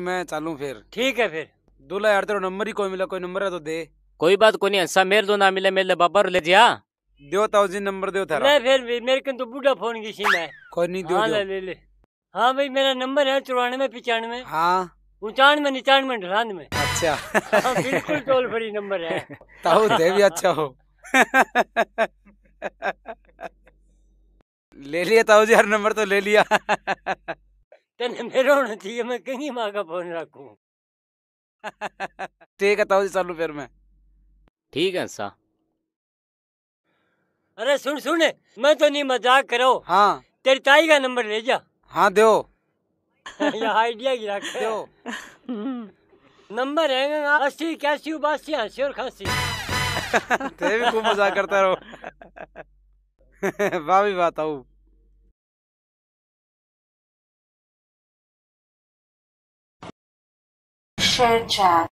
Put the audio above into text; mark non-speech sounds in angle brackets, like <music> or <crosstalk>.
मैं चालू फिर ठीक है फिर दूल्हा यार तेरा नंबर ही कोई मिला कोई नंबर है तो दे कोई बात को नहीं हंसा मेरे तो ना मिले मेरे बाबर ले जा दियो ताऊ नंबर दियो था फिर मेरे तो बूढ़ा फोन की सिम है कोई नहीं दियो हाँ ले ले, ले। हाँ भाई मेरा नंबर है चौरानवे पिचानवे हाँ पचानवे निचानवे अठानवे अच्छा हाँ, बिल्कुल टोल फ्री नंबर है <laughs> ताऊ दे भी अच्छा हो <laughs> ले लिया ताऊ जी हर नंबर तो ले लिया <laughs> मेरा होना चाहिए मैं कहीं माँ का फोन <laughs> ठीक है ताऊ जी फिर मैं ठीक है सा अरे सुन सुन मैं तो नहीं मजाक करो हाँ तेरी ताई का नंबर ले जा हाँ दो <laughs> आइडिया दो नंबर है अस्सी उबासी हंसी और खांसी <laughs> तेरे भी खूब मजाक करता रहो भाभी बात आऊ share Chat.